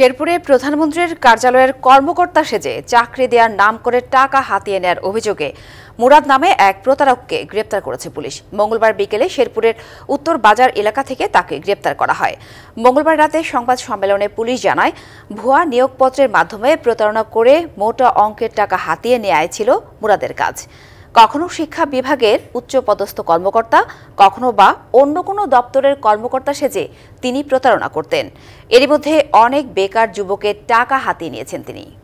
শেরপুরে প্রধানমন্ত্রীর কার্যালয়ের কর্মকর্তা সেজে চাকরি দেওয়ার নাম করে টাকা হাতিয়ে নেয়ার অভিযোগে মুরাদ নামে এক প্রতারককে গ্রেপ্তার করেছে পুলিশ মঙ্গলবার বিকেলে শেরপুরের উত্তর বাজার এলাকা থেকে তাকে গ্রেপ্তার করা হয় মঙ্গলবার রাতে সংবাদ সম্মেলনে পুলিশ জানায় ভুয়া নিয়োগপত্রের মাধ্যমে প্রতারণা করে মোটা অঙ্কের টাকা হাতিয়ে নেয় ছিল মুরাদের কাজ কখনো শিক্ষা বিভাগের উচ্চপদস্থ কর্মকর্তা কখনো বা অন্য কোনো দপ্তরের কর্মকর্তা সেজে তিনি প্রতারণা করতেন এরই মধ্যে অনেক বেকার যুবকের টাকা হাতিয়ে নিয়েছেন তিনি